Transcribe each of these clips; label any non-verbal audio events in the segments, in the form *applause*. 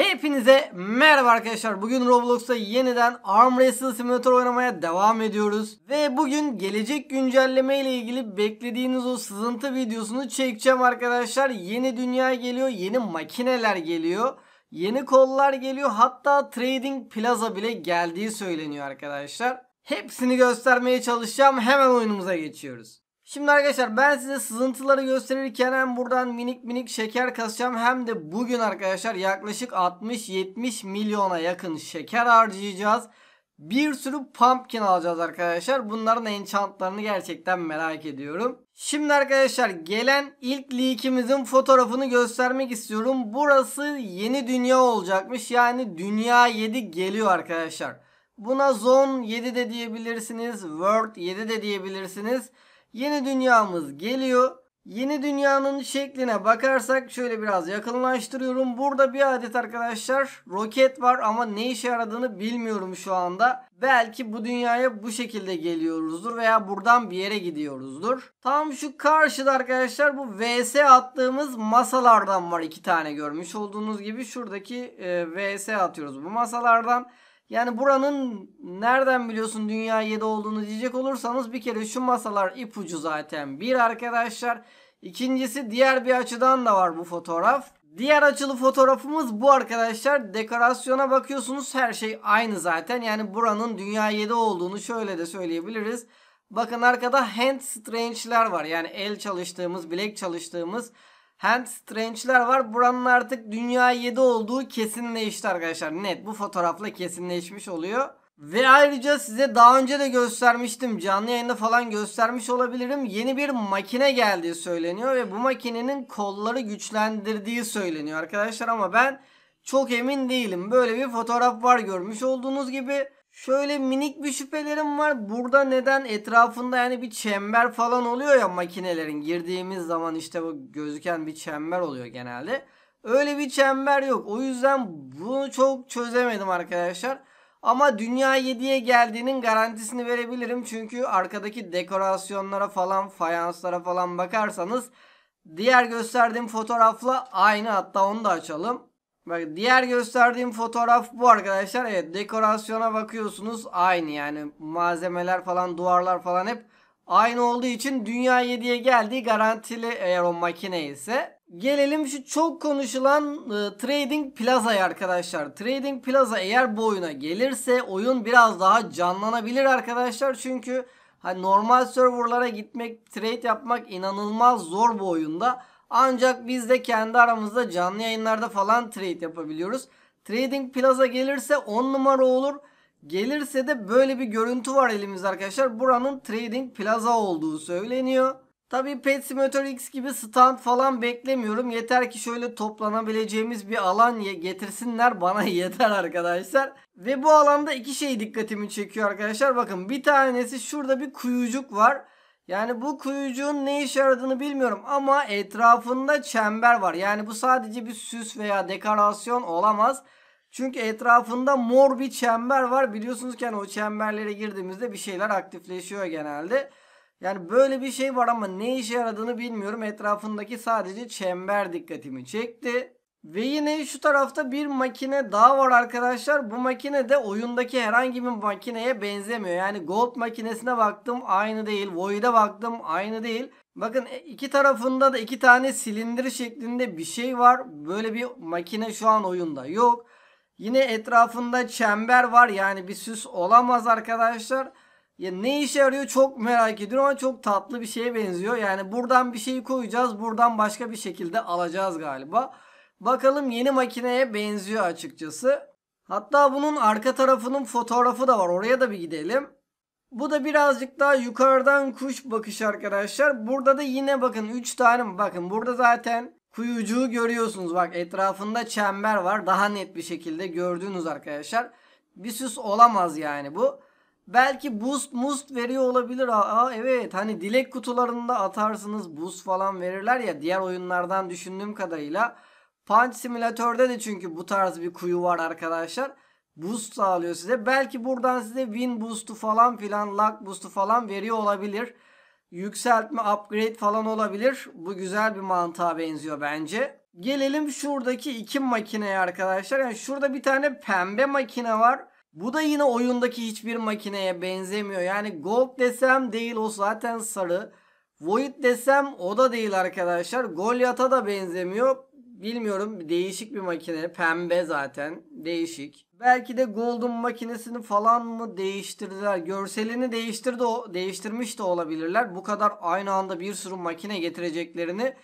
Hepinize merhaba arkadaşlar. Bugün Roblox'ta yeniden Arm Wrestle Simulator oynamaya devam ediyoruz. Ve bugün gelecek güncelleme ile ilgili beklediğiniz o sızıntı videosunu çekeceğim arkadaşlar. Yeni dünya geliyor, yeni makineler geliyor. Yeni kollar geliyor hatta Trading Plaza bile geldiği söyleniyor arkadaşlar. Hepsini göstermeye çalışacağım hemen oyunumuza geçiyoruz. Şimdi arkadaşlar ben size sızıntıları gösterirken hem buradan minik minik şeker kasacağım hem de bugün arkadaşlar yaklaşık 60-70 milyona yakın şeker harcayacağız. Bir sürü pumpkin alacağız arkadaşlar. Bunların enchantlarını gerçekten merak ediyorum. Şimdi arkadaşlar gelen ilk leakimizin fotoğrafını göstermek istiyorum. Burası yeni dünya olacakmış. Yani dünya 7 geliyor arkadaşlar. Buna zone 7 de diyebilirsiniz. World 7 de diyebilirsiniz. Yeni dünyamız geliyor. Yeni dünyanın şekline bakarsak şöyle biraz yakınlaştırıyorum. Burada bir adet arkadaşlar roket var ama ne işe yaradığını bilmiyorum şu anda. Belki bu dünyaya bu şekilde geliyoruzdur veya buradan bir yere gidiyoruzdur. Tam şu karşıda arkadaşlar bu VS attığımız masalardan var iki tane görmüş olduğunuz gibi. Şuradaki e, VS atıyoruz bu masalardan. Yani buranın nereden biliyorsun dünya 7 olduğunu diyecek olursanız bir kere şu masalar ipucu zaten. Bir arkadaşlar. ikincisi diğer bir açıdan da var bu fotoğraf. Diğer açılı fotoğrafımız bu arkadaşlar. Dekorasyona bakıyorsunuz her şey aynı zaten. Yani buranın dünya 7 olduğunu şöyle de söyleyebiliriz. Bakın arkada hand strange'ler var. Yani el çalıştığımız, bilek çalıştığımız hamstrange'ler var. Buranın artık dünya 7 olduğu kesinleşti arkadaşlar. Net bu fotoğrafla kesinleşmiş oluyor. Ve ayrıca size daha önce de göstermiştim. Canlı yayında falan göstermiş olabilirim. Yeni bir makine geldiği söyleniyor ve bu makinenin kolları güçlendirdiği söyleniyor arkadaşlar ama ben çok emin değilim. Böyle bir fotoğraf var görmüş olduğunuz gibi. Şöyle minik bir şüphelerim var. Burada neden etrafında yani bir çember falan oluyor ya makinelerin. Girdiğimiz zaman işte bu gözüken bir çember oluyor genelde. Öyle bir çember yok. O yüzden bunu çok çözemedim arkadaşlar. Ama Dünya 7'ye geldiğinin garantisini verebilirim. Çünkü arkadaki dekorasyonlara falan, fayanslara falan bakarsanız diğer gösterdiğim fotoğrafla aynı. Hatta onu da açalım. Bak diğer gösterdiğim fotoğraf bu arkadaşlar. Evet dekorasyona bakıyorsunuz aynı yani malzemeler falan duvarlar falan hep aynı olduğu için Dünya 7'ye geldiği garantili eğer o makine ise. Gelelim şu çok konuşulan e, Trading Plaza'ya arkadaşlar. Trading Plaza eğer bu oyuna gelirse oyun biraz daha canlanabilir arkadaşlar. Çünkü hani normal serverlara gitmek, trade yapmak inanılmaz zor bu oyunda. Ancak biz de kendi aramızda canlı yayınlarda falan trade yapabiliyoruz. Trading Plaza gelirse 10 numara olur. Gelirse de böyle bir görüntü var elimizde arkadaşlar. Buranın Trading Plaza olduğu söyleniyor. Tabii Pet Simulator X gibi stand falan beklemiyorum. Yeter ki şöyle toplanabileceğimiz bir alan getirsinler *laughs* bana yeter arkadaşlar. Ve bu alanda iki şey dikkatimi çekiyor arkadaşlar. Bakın bir tanesi şurada bir kuyucuk var. Yani bu kuyucuğun ne işe yaradığını bilmiyorum ama etrafında çember var. Yani bu sadece bir süs veya dekorasyon olamaz. Çünkü etrafında mor bir çember var. Biliyorsunuz ki yani o çemberlere girdiğimizde bir şeyler aktifleşiyor genelde. Yani böyle bir şey var ama ne işe yaradığını bilmiyorum. Etrafındaki sadece çember dikkatimi çekti. Ve yine şu tarafta bir makine daha var arkadaşlar. Bu makine de oyundaki herhangi bir makineye benzemiyor. Yani gold makinesine baktım aynı değil. Void'e baktım aynı değil. Bakın e, iki tarafında da iki tane silindir şeklinde bir şey var. Böyle bir makine şu an oyunda yok. Yine etrafında çember var. Yani bir süs olamaz arkadaşlar. Ya ne işe yarıyor çok merak ediyorum ama çok tatlı bir şeye benziyor. Yani buradan bir şey koyacağız. Buradan başka bir şekilde alacağız galiba. Bakalım yeni makineye benziyor açıkçası. Hatta bunun arka tarafının fotoğrafı da var. Oraya da bir gidelim. Bu da birazcık daha yukarıdan kuş bakış arkadaşlar. Burada da yine bakın 3 tane bakın burada zaten kuyucuğu görüyorsunuz. Bak etrafında çember var. Daha net bir şekilde gördüğünüz arkadaşlar. Bir süs olamaz yani bu. Belki boost must veriyor olabilir. Aa evet hani dilek kutularında atarsınız boost falan verirler ya diğer oyunlardan düşündüğüm kadarıyla. Punch Simülatör'de de çünkü bu tarz bir kuyu var arkadaşlar. Boost sağlıyor size. Belki buradan size win boost'u falan filan, luck boost'u falan veriyor olabilir. Yükseltme, upgrade falan olabilir. Bu güzel bir mantığa benziyor bence. Gelelim şuradaki iki makineye arkadaşlar. Yani şurada bir tane pembe makine var. Bu da yine oyundaki hiçbir makineye benzemiyor. Yani gold desem değil o zaten sarı. Void desem o da değil arkadaşlar. Goliath'a da benzemiyor. Bilmiyorum değişik bir makine. Pembe zaten. Değişik. Belki de Golden makinesini falan mı değiştirdiler? Görselini değiştirdi o, değiştirmiş de olabilirler. Bu kadar aynı anda bir sürü makine getireceklerini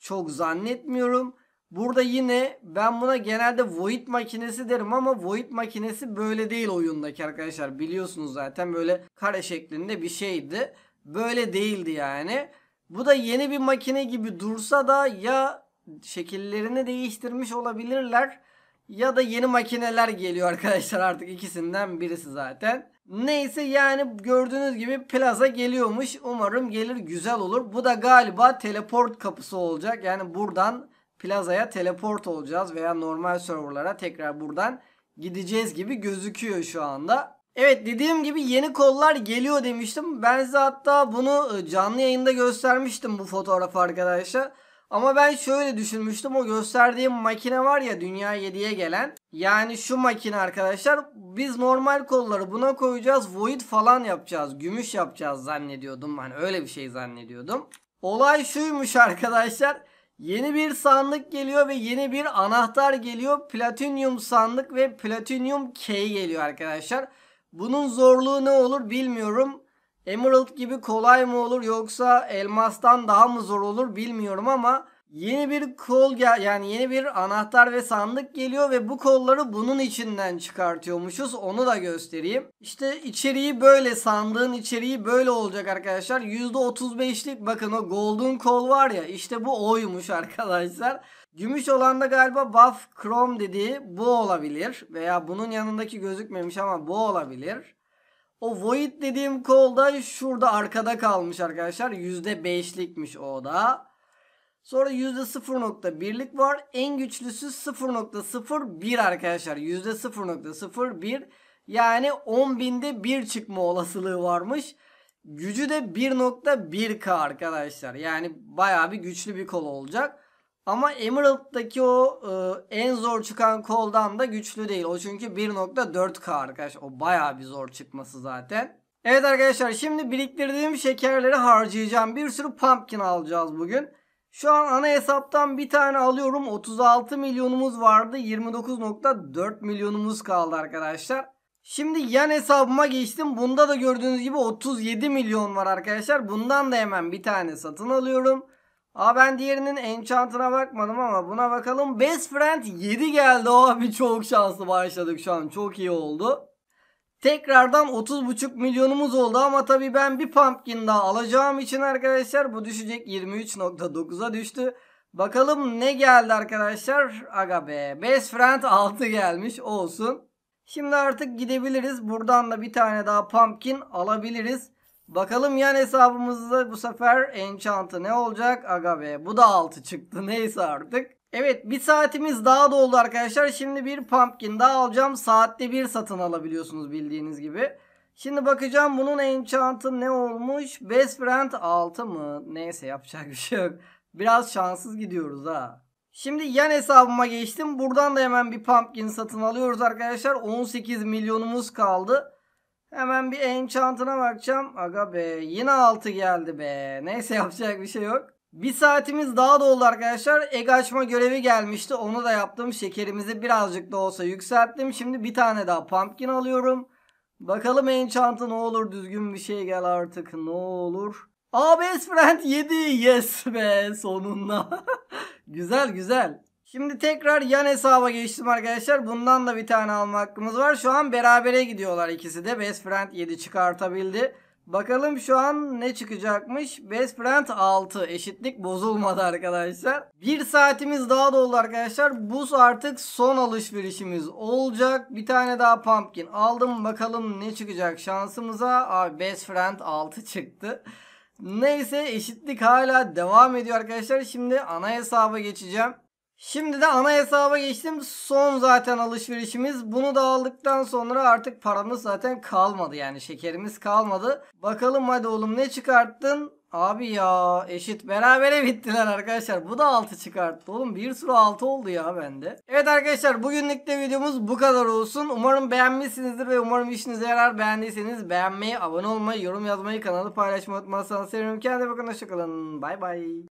çok zannetmiyorum. Burada yine ben buna genelde Void makinesi derim ama Void makinesi böyle değil oyundaki arkadaşlar. Biliyorsunuz zaten böyle kare şeklinde bir şeydi. Böyle değildi yani. Bu da yeni bir makine gibi dursa da ya şekillerini değiştirmiş olabilirler. Ya da yeni makineler geliyor arkadaşlar artık ikisinden birisi zaten. Neyse yani gördüğünüz gibi plaza geliyormuş. Umarım gelir güzel olur. Bu da galiba teleport kapısı olacak. Yani buradan plazaya teleport olacağız veya normal serverlara tekrar buradan gideceğiz gibi gözüküyor şu anda. Evet dediğim gibi yeni kollar geliyor demiştim. Ben size hatta bunu e, canlı yayında göstermiştim bu fotoğrafı arkadaşlar. Ama ben şöyle düşünmüştüm o gösterdiğim makine var ya dünya 7'ye gelen. Yani şu makine arkadaşlar biz normal kolları buna koyacağız void falan yapacağız gümüş yapacağız zannediyordum. Hani öyle bir şey zannediyordum. Olay şuymuş arkadaşlar. Yeni bir sandık geliyor ve yeni bir anahtar geliyor. Platinyum sandık ve Platinyum key geliyor arkadaşlar. Bunun zorluğu ne olur bilmiyorum. Emerald gibi kolay mı olur yoksa elmastan daha mı zor olur bilmiyorum ama yeni bir kol gel yani yeni bir anahtar ve sandık geliyor ve bu kolları bunun içinden çıkartıyormuşuz. Onu da göstereyim. İşte içeriği böyle sandığın içeriği böyle olacak arkadaşlar. %35'lik bakın o golden kol var ya işte bu oymuş arkadaşlar. Gümüş olan da galiba buff chrome dediği bu olabilir veya bunun yanındaki gözükmemiş ama bu olabilir. O void dediğim kol da şurada arkada kalmış arkadaşlar. %5'likmiş o da. Sonra %0.1'lik var. En güçlüsü 0.01 arkadaşlar. %0.01 yani 10.000'de 1 çıkma olasılığı varmış. Gücü de 1.1K arkadaşlar. Yani baya bir güçlü bir kol olacak. Ama Emerald'daki o e, en zor çıkan koldan da güçlü değil. O çünkü 1.4K arkadaş. O baya bir zor çıkması zaten. Evet arkadaşlar şimdi biriktirdiğim şekerleri harcayacağım. Bir sürü pumpkin alacağız bugün. Şu an ana hesaptan bir tane alıyorum. 36 milyonumuz vardı. 29.4 milyonumuz kaldı arkadaşlar. Şimdi yan hesabıma geçtim. Bunda da gördüğünüz gibi 37 milyon var arkadaşlar. Bundan da hemen bir tane satın alıyorum. Aa ben diğerinin enchant'ına bakmadım ama buna bakalım. Best friend 7 geldi. bir çok şanslı başladık şu an. Çok iyi oldu. Tekrardan 30.5 milyonumuz oldu ama tabii ben bir pumpkin daha alacağım için arkadaşlar bu düşecek 23.9'a düştü. Bakalım ne geldi arkadaşlar. Aga be. Best friend 6 gelmiş olsun. Şimdi artık gidebiliriz. Buradan da bir tane daha pumpkin alabiliriz. Bakalım yan hesabımızda bu sefer enchant'ı ne olacak? Aga bu da 6 çıktı *laughs* neyse artık. Evet bir saatimiz daha doldu arkadaşlar. Şimdi bir pumpkin daha alacağım. Saatte bir satın alabiliyorsunuz bildiğiniz gibi. Şimdi bakacağım bunun enchant'ı ne olmuş? Best friend 6 mı? Neyse yapacak bir şey yok. Biraz şanssız gidiyoruz ha. Şimdi yan hesabıma geçtim. Buradan da hemen bir pumpkin satın alıyoruz arkadaşlar. 18 milyonumuz kaldı. Hemen bir enchant'ına bakacağım. Aga be yine 6 geldi be. Neyse yapacak bir şey yok. Bir saatimiz daha doldu arkadaşlar. Egg açma görevi gelmişti. Onu da yaptım. Şekerimizi birazcık da olsa yükselttim. Şimdi bir tane daha pumpkin alıyorum. Bakalım enchant'ı ne olur düzgün bir şey gel artık ne olur. Aa best friend 7 yes be sonunda. *laughs* güzel güzel. Şimdi tekrar yan hesaba geçtim arkadaşlar. Bundan da bir tane alma hakkımız var. Şu an berabere gidiyorlar ikisi de. Best Friend 7 çıkartabildi. Bakalım şu an ne çıkacakmış? Best Friend 6. Eşitlik bozulmadı arkadaşlar. Bir saatimiz daha doldu arkadaşlar. Bu artık son alışverişimiz olacak. Bir tane daha pumpkin aldım. Bakalım ne çıkacak şansımıza. Abi Best Friend 6 çıktı. Neyse eşitlik hala devam ediyor arkadaşlar. Şimdi ana hesaba geçeceğim. Şimdi de ana hesaba geçtim. Son zaten alışverişimiz. Bunu da aldıktan sonra artık paramız zaten kalmadı. Yani şekerimiz kalmadı. Bakalım hadi oğlum ne çıkarttın? Abi ya eşit berabere bittiler arkadaşlar. Bu da 6 çıkarttı oğlum. Bir sürü 6 oldu ya bende. Evet arkadaşlar bugünlük de videomuz bu kadar olsun. Umarım beğenmişsinizdir ve umarım işinize yarar. Beğendiyseniz beğenmeyi, abone olmayı, yorum yazmayı, kanalı paylaşmayı unutmazsanız sevinirim. Kendinize bakın hoşçakalın. Bay bay.